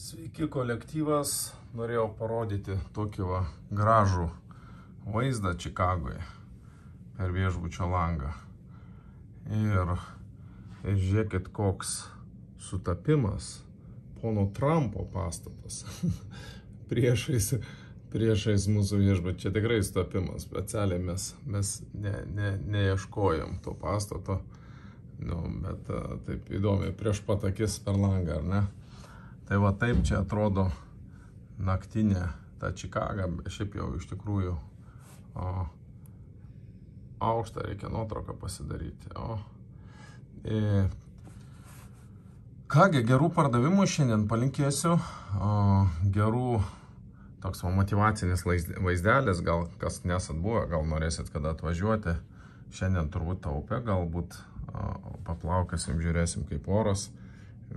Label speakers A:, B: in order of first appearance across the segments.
A: Sveiki kolektyvas, norėjau parodyti tokį va, gražų vaizdą Čikagoje per viešbučio langą. Ir, ir žiūrėkit, koks sutapimas pono Trumpo pastatas priešais, priešais mūsų viešbutį. Čia tikrai sutapimas, specialiai mes, mes ne, ne, neieškojom to pastato, nu, bet taip įdomiai prieš patakis per langą, ar ne? Tai va taip čia atrodo naktinė ta Čikaga, šiaip jau iš tikrųjų o, aukštą reikia nuotrauką pasidaryti. O, e, kągi, gerų pardavimų šiandien palinkėsiu, o, gerų toks va, motivacinis vaizdelis, gal kas nesat buvę, gal norėsit kada atvažiuoti. Šiandien turbūt taupė, galbūt paplaukėsim, žiūrėsim kaip oras.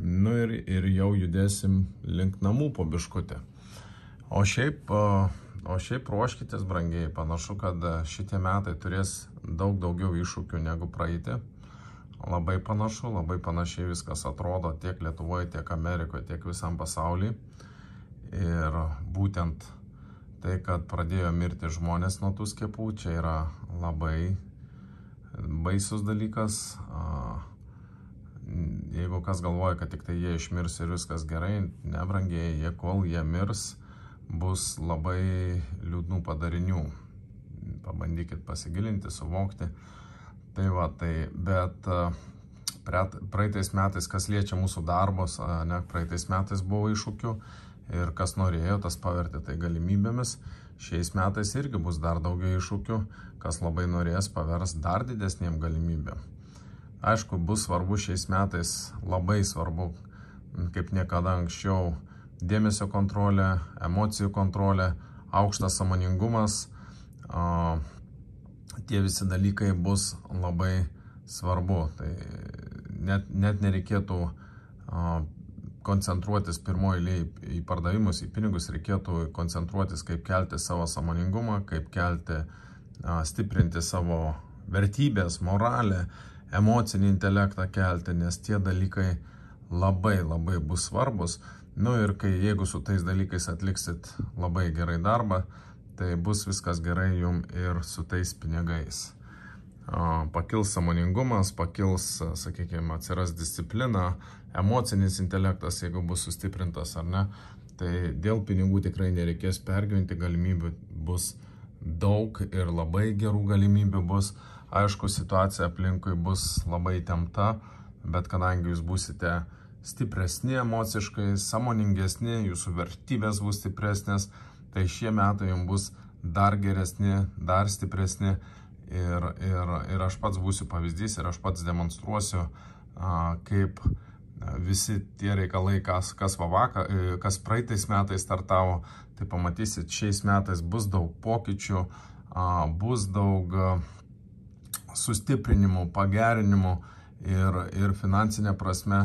A: Nu ir, ir jau judėsim link namų po biškutę. O šiaip, o šiaip ruoškitės brangiai, panašu, kad šitie metai turės daug daugiau iššūkių negu praeitį. Labai panašu, labai panašiai viskas atrodo tiek Lietuvoje, tiek Amerikoje, tiek visam pasaulyje. Ir būtent tai, kad pradėjo mirti žmonės nuo tų skiepų, čia yra labai baisus dalykas jeigu kas galvoja, kad tik tai jie išmirs ir viskas gerai, nebrangiai, jie kol jie mirs, bus labai liūdnų padarinių. Pabandykit pasigilinti, suvokti. Tai va, tai, bet e, praeitais metais, kas liečia mūsų darbos, ne, praeitais metais buvo iššūkių ir kas norėjo, tas pavertė tai galimybėmis. Šiais metais irgi bus dar daugiau iššūkių, kas labai norės pavers dar didesniem galimybėm. Aišku, bus svarbu šiais metais, labai svarbu, kaip niekada anksčiau, dėmesio kontrolė, emocijų kontrolė, aukštas samoningumas. Tie visi dalykai bus labai svarbu. Tai net, net nereikėtų koncentruotis pirmoji eilėje į pardavimus, į pinigus, reikėtų koncentruotis, kaip kelti savo samoningumą, kaip kelti, stiprinti savo vertybės, moralę, emocinį intelektą kelti, nes tie dalykai labai labai bus svarbus. Nu ir kai jeigu su tais dalykais atliksit labai gerai darbą, tai bus viskas gerai jum ir su tais pinigais. Pakils samoningumas, pakils, sakykime, atsiras disciplina, emocinis intelektas, jeigu bus sustiprintas ar ne, tai dėl pinigų tikrai nereikės pergyventi, galimybių bus daug ir labai gerų galimybių bus. Aišku, situacija aplinkui bus labai temta, bet kadangi jūs busite stipresni emociškai, samoningesni, jūsų vertybės bus stipresnės, tai šie metai jums bus dar geresni, dar stipresni ir, ir, ir aš pats būsiu pavyzdys ir aš pats demonstruosiu, kaip visi tie reikalai, kas, kas, vavaka, e, kas praeitais metais startavo, tai pamatysit, šiais metais bus daug pokyčių, bus daug sustiprinimų, pagerinimų ir, ir finansinė prasme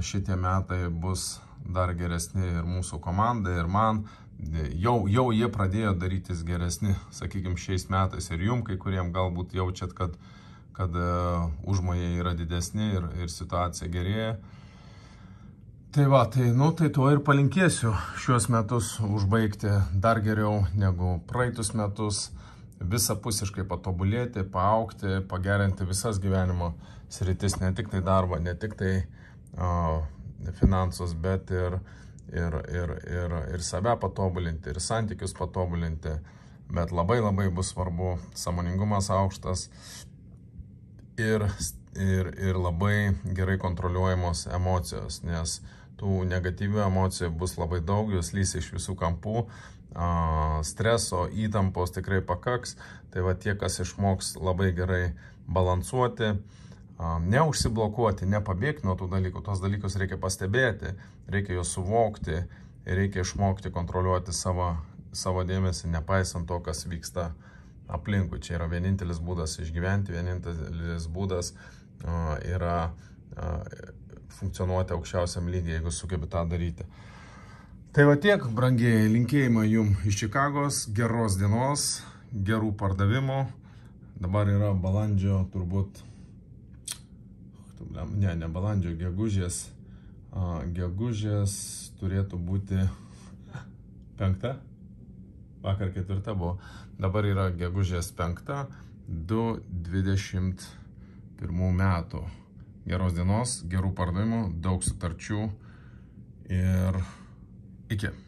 A: šitie metai bus dar geresni ir mūsų komandai, ir man. Jau, jau jie pradėjo darytis geresni, sakykime, šiais metais ir jum, kai kuriem galbūt jaučiat, kad uh, kad e, užmojai yra didesni ir, ir situacija gerėja. Tai va, tai, nu, tai to ir palinkėsiu šiuos metus užbaigti dar geriau negu praeitus metus, visapusiškai patobulėti, paaukti, pagerinti visas gyvenimo sritis, ne tik tai darbą, ne tik tai uh, finansus, bet ir, ir, ir, ir, ir save patobulinti, ir santykius patobulinti. Bet labai labai bus svarbu samoningumas aukštas, ir, ir, ir labai gerai kontroliuojamos emocijos, nes tų negatyvių emocijų bus labai daug, jos lys iš visų kampų, streso, įtampos tikrai pakaks, tai va tie, kas išmoks labai gerai balansuoti, neužsiblokuoti, nepabėgti nuo tų dalykų, tuos dalykus reikia pastebėti, reikia juos suvokti, reikia išmokti kontroliuoti savo, savo dėmesį, nepaisant to, kas vyksta aplinkui aplinkui. Čia yra vienintelis būdas išgyventi, vienintelis būdas yra funkcionuoti aukščiausiam lygiai, jeigu sugebi tą daryti. Tai va tiek, brangieji, linkėjimai jums iš Čikagos, geros dienos, gerų pardavimų. Dabar yra balandžio turbūt, ne, ne balandžio, gegužės. Gegužės turėtų būti penkta, vakar ketvirta buvo, dabar yra gegužės penkta, 2.21 metų. Geros dienos, gerų pardavimų, daug sutarčių ir iki.